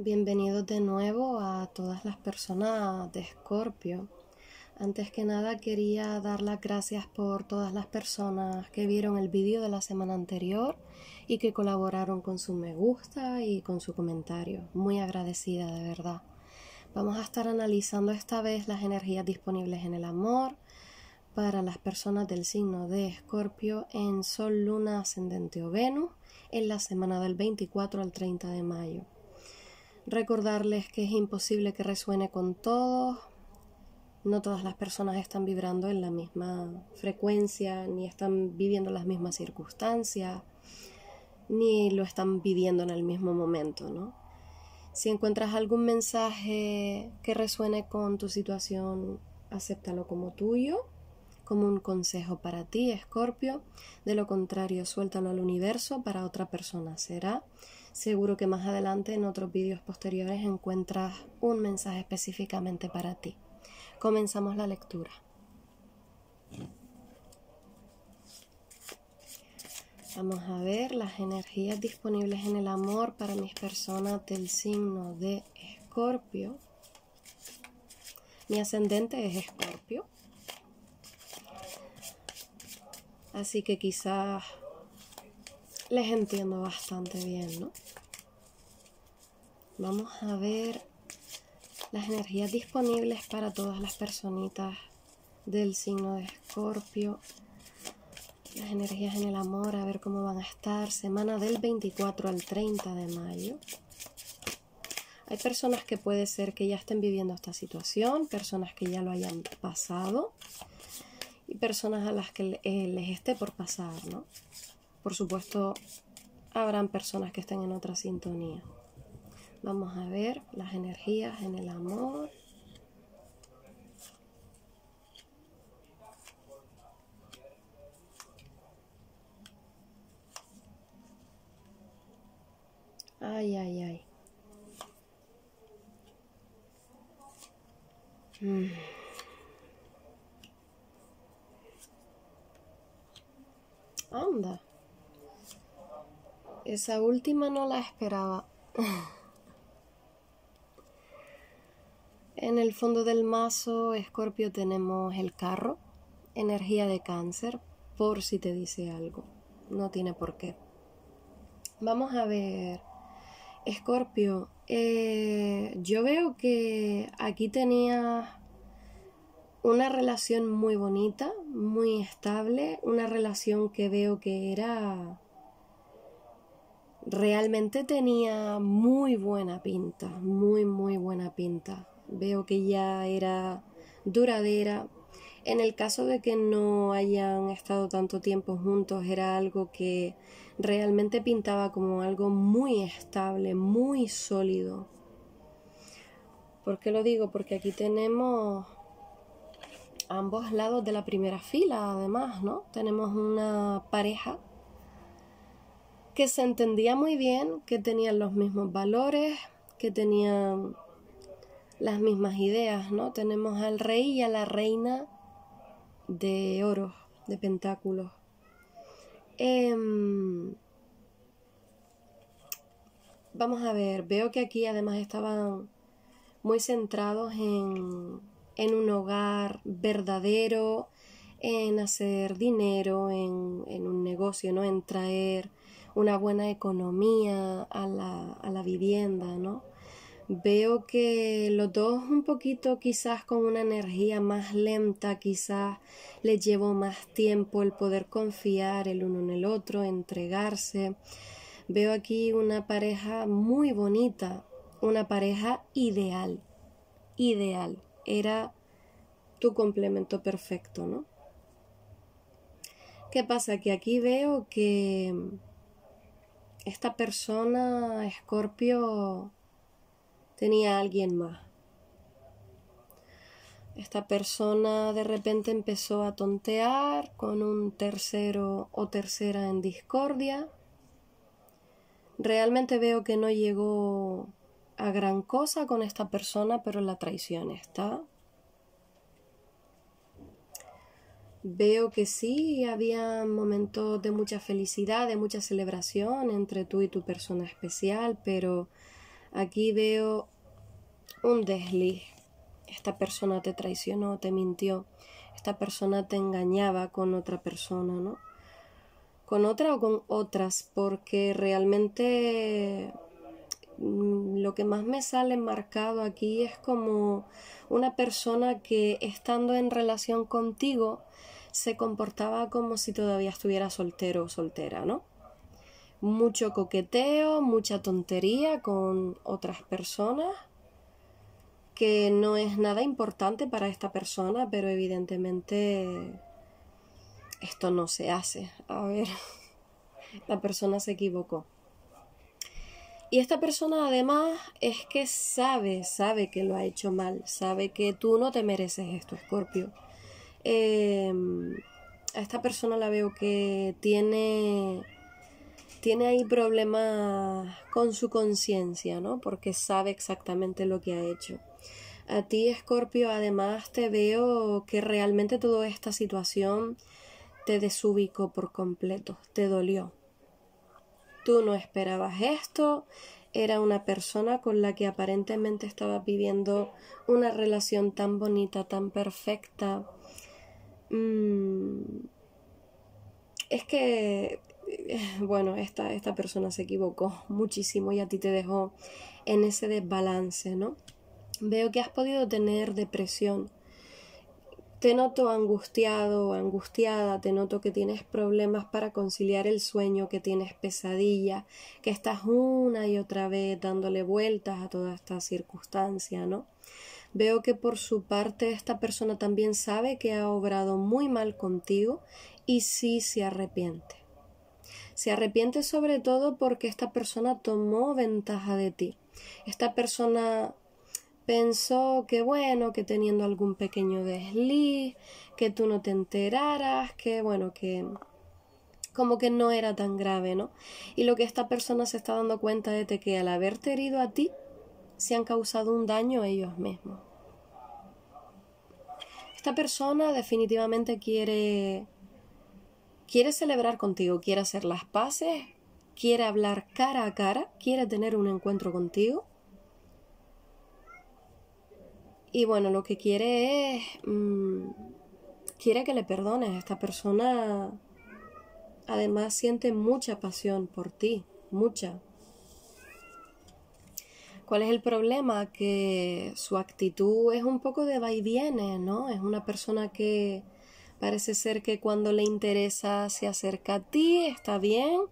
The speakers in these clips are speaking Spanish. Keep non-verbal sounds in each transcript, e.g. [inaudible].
Bienvenidos de nuevo a todas las personas de Escorpio. Antes que nada quería dar las gracias por todas las personas que vieron el vídeo de la semana anterior y que colaboraron con su me gusta y con su comentario. Muy agradecida de verdad. Vamos a estar analizando esta vez las energías disponibles en el amor para las personas del signo de Escorpio en Sol, Luna, Ascendente o Venus en la semana del 24 al 30 de mayo. Recordarles que es imposible que resuene con todos. No todas las personas están vibrando en la misma frecuencia, ni están viviendo las mismas circunstancias, ni lo están viviendo en el mismo momento, ¿no? Si encuentras algún mensaje que resuene con tu situación, acéptalo como tuyo, como un consejo para ti, Escorpio. De lo contrario, suéltalo al universo, para otra persona será. Seguro que más adelante en otros vídeos posteriores encuentras un mensaje específicamente para ti. Comenzamos la lectura. Vamos a ver las energías disponibles en el amor para mis personas del signo de Escorpio. Mi ascendente es Escorpio. Así que quizás les entiendo bastante bien, ¿no? Vamos a ver las energías disponibles para todas las personitas del signo de Escorpio. Las energías en el amor, a ver cómo van a estar. Semana del 24 al 30 de mayo. Hay personas que puede ser que ya estén viviendo esta situación, personas que ya lo hayan pasado y personas a las que eh, les esté por pasar, ¿no? Por supuesto, habrán personas que estén en otra sintonía. Vamos a ver las energías en el amor. Ay, ay, ay. Mm. Anda esa última no la esperaba. en el fondo del mazo, Escorpio, tenemos el carro, energía de cáncer, por si te dice algo. No tiene por qué. Vamos a ver, Escorpio, eh, yo veo que aquí tenías una relación muy bonita, muy estable, una relación que veo que era realmente tenía muy buena pinta, muy, muy buena pinta. Veo que ya era duradera. En el caso de que no hayan estado tanto tiempo juntos, era algo que realmente pintaba como algo muy estable, muy sólido. ¿Por qué lo digo? Porque aquí tenemos ambos lados de la primera fila, además, ¿no? Tenemos una pareja que se entendía muy bien, que tenían los mismos valores, que tenían las mismas ideas, ¿no? Tenemos al rey y a la reina de oro de pentáculos. Em, vamos a ver, veo que aquí además estaban muy centrados en, en un hogar verdadero, en hacer dinero, en, en, un negocio, ¿no? En traer una buena economía a la, vivienda, ¿no? Veo que los dos un poquito quizás con una energía más lenta, quizás les llevo más tiempo el poder confiar el uno en el otro, entregarse. Veo aquí una pareja muy bonita, una pareja ideal, ideal. Era tu complemento perfecto, ¿no? ¿Qué pasa? Que aquí veo que esta persona, Scorpio, tenía a alguien más. Esta persona de repente empezó a tontear con un tercero o tercera en discordia. Realmente veo que no llegó a gran cosa con esta persona, pero la traición está. veo que sí, había momentos de mucha felicidad, de mucha celebración entre tú y tu persona especial, pero aquí veo un desliz. Esta persona te traicionó, te mintió, esta persona te engañaba con otra persona, ¿no? Con otra o con otras, porque realmente Mm, lo que más me sale marcado aquí es como una persona que estando en relación contigo se comportaba como si todavía estuviera soltero o soltera, ¿no? Mucho coqueteo, mucha tontería con otras personas, que no es nada importante para esta persona, pero evidentemente esto no se hace. A ver, [laughs] la persona se equivocó. Y esta persona además es que sabe, sabe que lo ha hecho mal, sabe que tú no te mereces esto, Escorpio. Em, a esta persona la veo que tiene, tiene ahí problemas con su conciencia, ¿no? Porque sabe exactamente lo que ha hecho. A ti, Escorpio, además te veo que realmente toda esta situación te desubicó por completo, te dolió, Tú no esperabas esto, era una persona con la que aparentemente estabas viviendo una relación tan bonita, tan perfecta. Mm, es que, eh, bueno, esta persona se equivocó muchísimo y a ti te dejó en ese desbalance, ¿no? Veo que has podido tener depresión te noto angustiado o angustiada, te noto que tienes problemas para conciliar el sueño, que tienes pesadilla, que estás una y otra vez dándole vueltas a toda esta circunstancia, ¿no? Veo que por su parte esta persona también sabe que ha obrado muy mal contigo y sí se arrepiente. Se arrepiente sobre todo porque esta persona tomó ventaja de ti. Esta persona pensó que bueno, que teniendo algún pequeño desliz, que tú no te enteraras, que bueno, que como que no era tan grave, ¿no? Y lo que esta persona se está dando cuenta es de que al haberte herido a ti, se han causado un daño a ellos mismos. Esta persona definitivamente quiere quiere celebrar contigo, quiere hacer las paces, quiere hablar cara a cara, quiere tener un encuentro contigo y bueno, lo que quiere es... Mm, quiere que le perdones. Esta persona además siente mucha pasión por ti, mucha. ¿Cuál es el problema? Que su actitud es un poco de va y viene, ¿no? Es una persona que parece ser que cuando le interesa se acerca a ti, está bien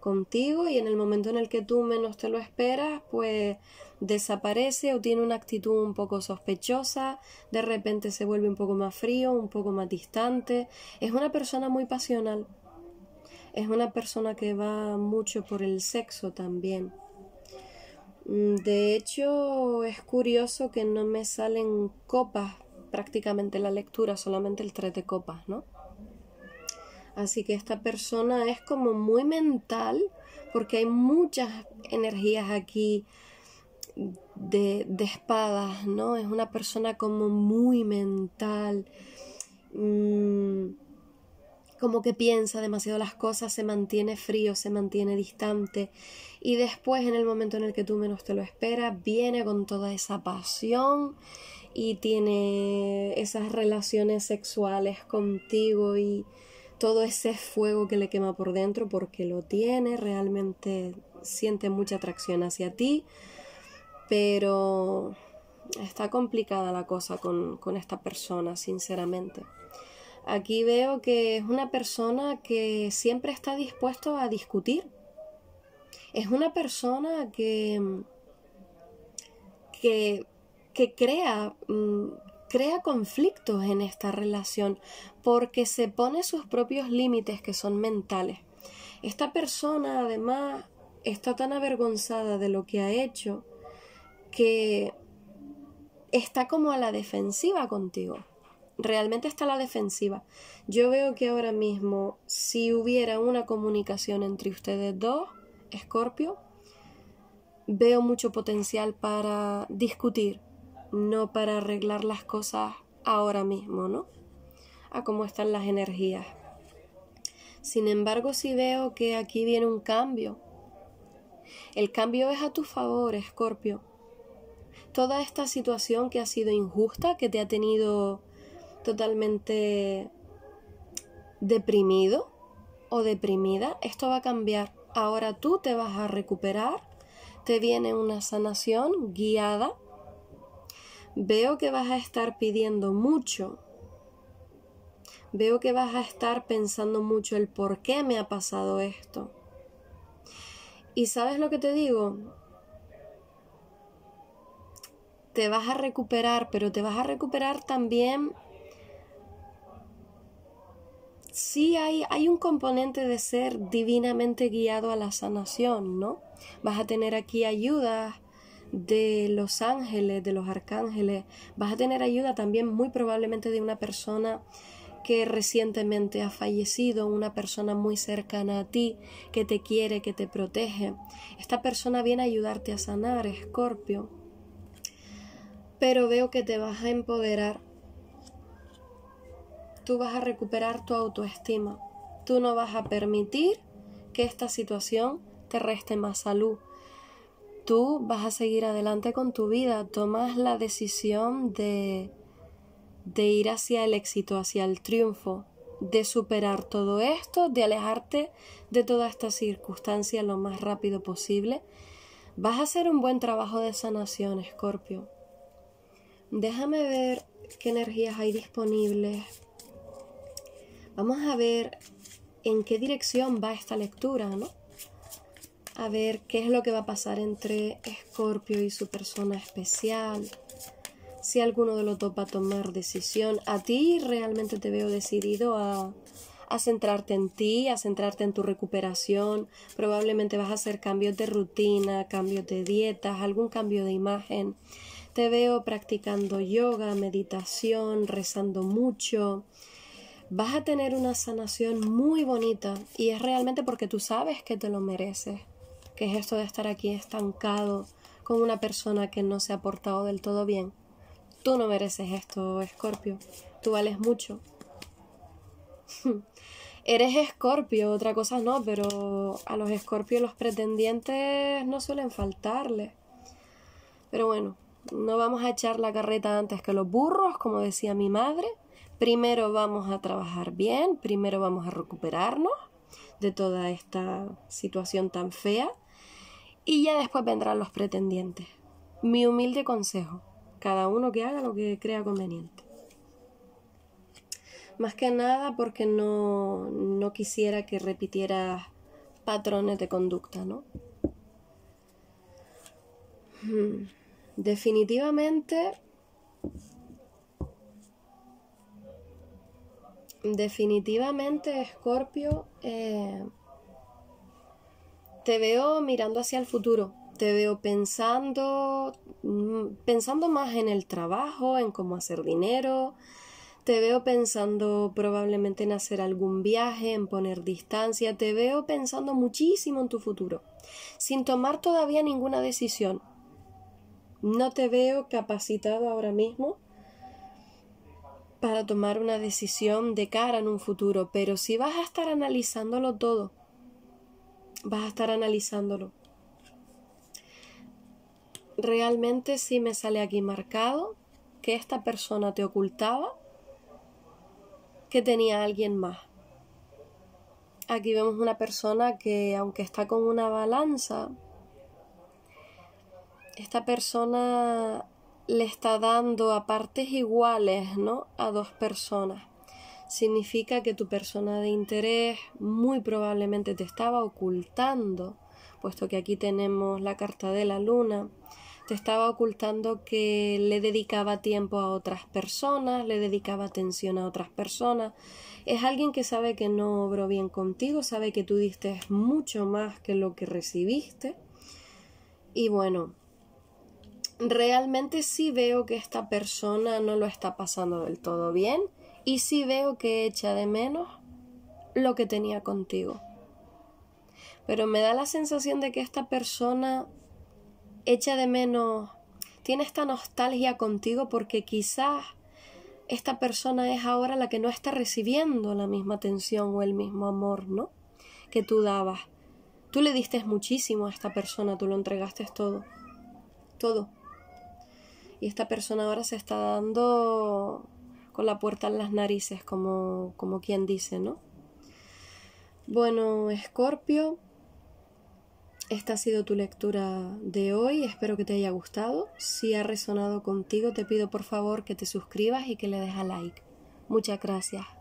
contigo y en el momento en el que tú menos te lo esperas, pues desaparece o tiene una actitud un poco sospechosa, de repente se vuelve un poco más frío, un poco más distante. Es una persona muy pasional. Es una persona que va mucho por el sexo también. Mm, de hecho, es curioso que no me salen copas prácticamente la lectura, solamente el tres de copas, ¿no? Así que esta persona es como muy mental porque hay muchas energías aquí de, de espadas, ¿no? Es una persona como muy mental, mm, como que piensa demasiado las cosas, se mantiene frío, se mantiene distante y después en el momento en el que tú menos te lo esperas, viene con toda esa pasión y tiene esas relaciones sexuales contigo y todo ese fuego que le quema por dentro porque lo tiene, realmente siente mucha atracción hacia ti pero está complicada la cosa con, esta persona, sinceramente. Aquí veo que es una persona que siempre está dispuesto a discutir. Es una persona que, mm, mm, crea conflictos en esta relación porque se pone sus propios límites que son mentales. Esta persona además está tan avergonzada de lo que ha hecho que está como a la defensiva contigo. Realmente está a la defensiva. Yo veo que ahora mismo, si hubiera una comunicación entre ustedes dos, Escorpio, veo mucho potencial para discutir, no para arreglar las cosas ahora mismo, ¿no? A cómo están las energías. Sin embargo, sí veo que aquí viene un cambio. El cambio es a tu favor, Escorpio toda esta situación que ha sido injusta, que te ha tenido totalmente deprimido o deprimida, esto va a cambiar. Ahora tú te vas a recuperar, te viene una sanación guiada. Veo que vas a estar pidiendo mucho. Veo que vas a estar pensando mucho el por qué me ha pasado esto. ¿Y sabes lo que te digo? te vas a recuperar, pero te vas a recuperar también. Sí hay, hay un componente de ser divinamente guiado a la sanación, ¿no? Vas a tener aquí ayuda de los ángeles, de los arcángeles, vas a tener ayuda también muy probablemente de una persona que recientemente ha fallecido, una persona muy cercana a ti, que te quiere, que te protege. Esta persona viene a ayudarte a sanar, Escorpio pero veo que te vas a empoderar. Tú vas a recuperar tu autoestima. Tú no vas a permitir que esta situación te reste más salud. Tú vas a seguir adelante con tu vida. Tomas la decisión de, de ir hacia el éxito, hacia el triunfo, de superar todo esto, de alejarte de toda esta circunstancia lo más rápido posible. Vas a hacer un buen trabajo de sanación, Escorpio Déjame ver qué energías hay disponibles. Vamos a ver en qué dirección va esta lectura, ¿no? A ver qué es lo que va a pasar entre Escorpio y su persona especial. Si alguno de los dos va a tomar decisión. A ti realmente te veo decidido a, a centrarte en ti, a centrarte en tu recuperación. Probablemente vas a hacer cambios de rutina, cambios de dietas, algún cambio de imagen. Te veo practicando yoga, meditación, rezando mucho. Vas a tener una sanación muy bonita y es realmente porque tú sabes que te lo mereces, que es esto de estar aquí estancado con una persona que no se ha portado del todo bien. Tú no mereces esto, Escorpio. Tú vales mucho. [laughs] Eres escorpio, otra cosa no, pero a los escorpios los pretendientes no suelen faltarle. Pero bueno, no vamos a echar la carreta antes que los burros, como decía mi madre. Primero vamos a trabajar bien, primero vamos a recuperarnos de toda esta situación tan fea y ya después vendrán los pretendientes. Mi humilde consejo, cada uno que haga lo que crea conveniente. Más que nada porque no, no quisiera que repitieras patrones de conducta, ¿no? Hmm. Definitivamente, definitivamente, Scorpio, eh, te veo mirando hacia el futuro, te veo pensando, mm, pensando más en el trabajo, en cómo hacer dinero, te veo pensando probablemente en hacer algún viaje, en poner distancia, te veo pensando muchísimo en tu futuro, sin tomar todavía ninguna decisión, no te veo capacitado ahora mismo para tomar una decisión de cara en un futuro, pero si vas a estar analizándolo todo, vas a estar analizándolo. Realmente sí me sale aquí marcado que esta persona te ocultaba que tenía alguien más. Aquí vemos una persona que aunque está con una balanza, esta persona le está dando a partes iguales, ¿no? A dos personas. Significa que tu persona de interés muy probablemente te estaba ocultando, puesto que aquí tenemos la carta de la luna, te estaba ocultando que le dedicaba tiempo a otras personas, le dedicaba atención a otras personas. Es alguien que sabe que no obró bien contigo, sabe que tú diste mucho más que lo que recibiste. Y bueno, realmente sí veo que esta persona no lo está pasando del todo bien y sí veo que echa de menos lo que tenía contigo. Pero me da la sensación de que esta persona echa de menos, tiene esta nostalgia contigo porque quizás esta persona es ahora la que no está recibiendo la misma atención o el mismo amor, ¿no? Que tú dabas. Tú le diste muchísimo a esta persona, tú lo entregaste todo. Todo y esta persona ahora se está dando con la puerta en las narices, como, quien dice, ¿no? Bueno, Escorpio, esta ha sido tu lectura de hoy, espero que te haya gustado. Si ha resonado contigo, te pido por favor que te suscribas y que le des a like. Muchas gracias.